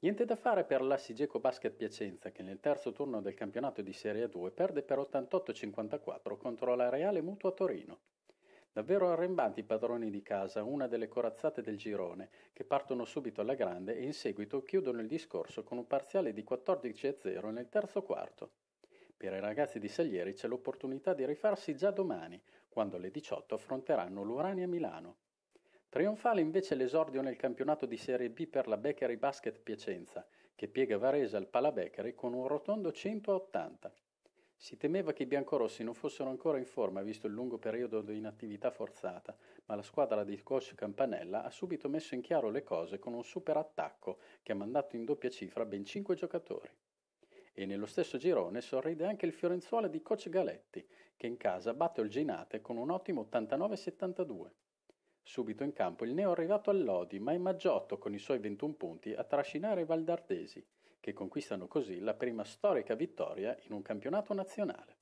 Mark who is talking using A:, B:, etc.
A: Niente da fare per l'Assigeco Basket Piacenza che nel terzo turno del campionato di Serie 2 perde per 88-54 contro la Reale Mutua Torino. Davvero arrembanti i padroni di casa, una delle corazzate del girone, che partono subito alla grande e in seguito chiudono il discorso con un parziale di 14-0 nel terzo quarto. Per i ragazzi di Salieri c'è l'opportunità di rifarsi già domani, quando alle 18 affronteranno l'Urania Milano. Trionfale invece l'esordio nel campionato di Serie B per la Beccari Basket Piacenza, che piega Varese al Pala Palabeccari con un rotondo 180. Si temeva che i biancorossi non fossero ancora in forma visto il lungo periodo di inattività forzata, ma la squadra di coach Campanella ha subito messo in chiaro le cose con un super attacco che ha mandato in doppia cifra ben 5 giocatori. E nello stesso girone sorride anche il fiorenzuola di coach Galetti, che in casa batte il Ginate con un ottimo 89-72. Subito in campo il neo arrivato Allodi, ma è Maggiotto con i suoi 21 punti a trascinare i Valdardesi, che conquistano così la prima storica vittoria in un campionato nazionale.